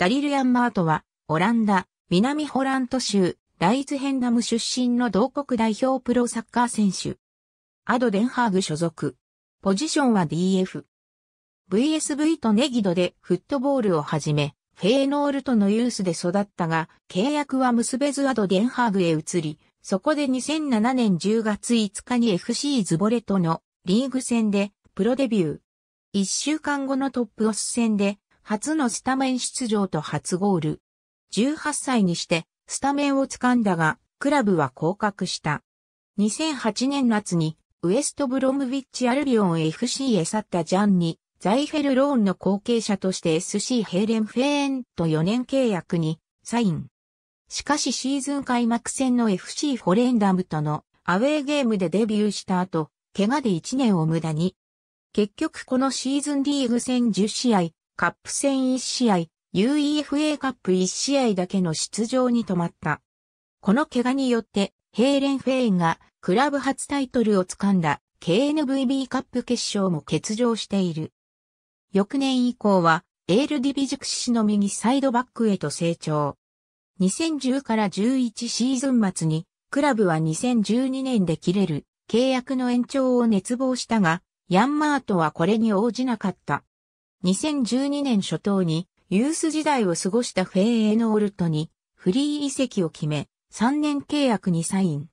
ダリル・ヤンマートは、オランダ、南ホラント州、ライツヘンダム出身の同国代表プロサッカー選手。アド・デンハーグ所属。ポジションは DF。VSV とネギドでフットボールを始め、フェーノールとのユースで育ったが、契約は結べずアド・デンハーグへ移り、そこで2007年10月5日に FC ズボレとのリーグ戦でプロデビュー。1週間後のトップオス戦で初のスタメン出場と初ゴール。18歳にしてスタメンを掴んだが、クラブは降格した。2008年夏にウエストブロムビッチアルビオン FC へ去ったジャンに、ザイフェルローンの後継者として SC ヘーレンフェーンと4年契約にサイン。しかしシーズン開幕戦の FC フォレンダムとのアウェーゲームでデビューした後、怪我で1年を無駄に。結局このシーズンリーグ戦10試合、カップ戦1試合、UEFA カップ1試合だけの出場に止まった。この怪我によって、ヘーレン・フェインがクラブ初タイトルを掴んだ KNVB カップ決勝も欠場している。翌年以降は、エールディビジク氏の右サイドバックへと成長。2010から11シーズン末に、クラブは2012年で切れる契約の延長を熱望したが、ヤンマートはこれに応じなかった。2012年初頭にユース時代を過ごしたフェーエノールトにフリー移籍を決め、3年契約にサイン。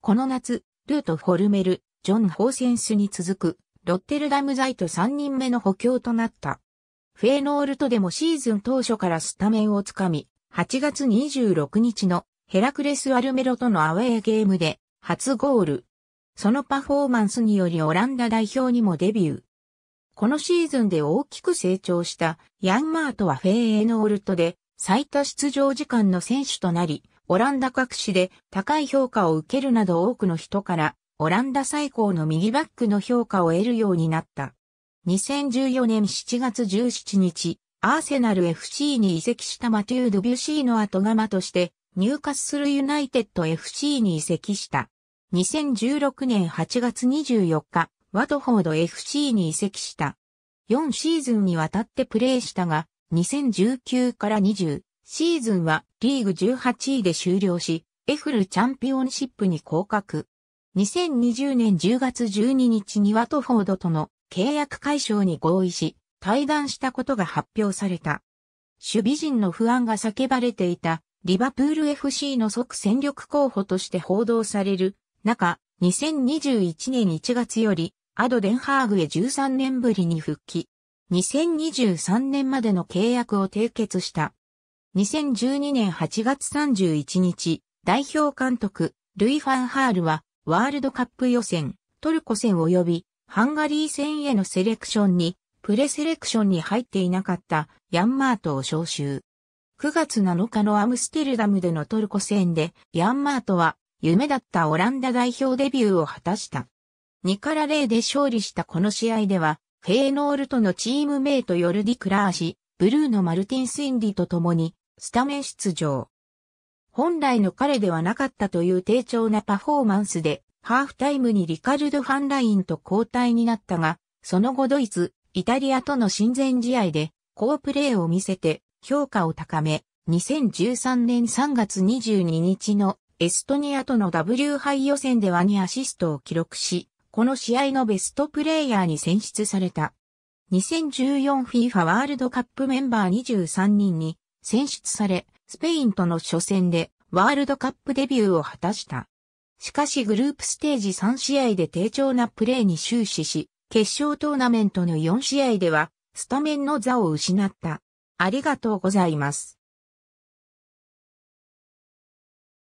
この夏、ルート・フォルメル、ジョン・ホーセンスに続く、ロッテルダム在と3人目の補強となった。フェーノールトでもシーズン当初からスタメンをつかみ、8月26日のヘラクレス・アルメロとのアウェーゲームで初ゴール。そのパフォーマンスによりオランダ代表にもデビュー。このシーズンで大きく成長したヤンマートはフェーエノールトで最多出場時間の選手となり、オランダ各市で高い評価を受けるなど多くの人からオランダ最高の右バックの評価を得るようになった。2014年7月17日、アーセナル FC に移籍したマテュー・ドビュシーの後釜として入荷するユナイテッド FC に移籍した。2016年8月24日、ワトフォード FC に移籍した。4シーズンにわたってプレーしたが、2019から20シーズンはリーグ18位で終了し、エフルチャンピオンシップに降格。2020年10月12日にワトフォードとの契約解消に合意し、対談したことが発表された。守備陣の不安が叫ばれていたリバプール FC の即戦力候補として報道される中、2021年1月よりアド・デンハーグへ13年ぶりに復帰。2023年までの契約を締結した。2012年8月31日、代表監督、ルイ・ファンハールは、ワールドカップ予選、トルコ戦及び、ハンガリー戦へのセレクションに、プレセレクションに入っていなかったヤンマートを招集。9月7日のアムステルダムでのトルコ戦で、ヤンマートは夢だったオランダ代表デビューを果たした。2から0で勝利したこの試合では、フェーノールとのチームメイトヨルディ・クラーシ、ブルーのマルティンス・インディと共に、スタメン出場。本来の彼ではなかったという低調なパフォーマンスで、ハーフタイムにリカルド・ファンラインと交代になったが、その後ドイツ、イタリアとの親善試合で、好プレーを見せて、評価を高め、2013年3月22日のエストニアとの W 杯予選では2アシストを記録し、この試合のベストプレイヤーに選出された。2014FIFA ワールドカップメンバー23人に選出され、スペインとの初戦でワールドカップデビューを果たした。しかしグループステージ3試合で低調なプレーに終始し、決勝トーナメントの4試合ではスタメンの座を失った。ありがとうございます。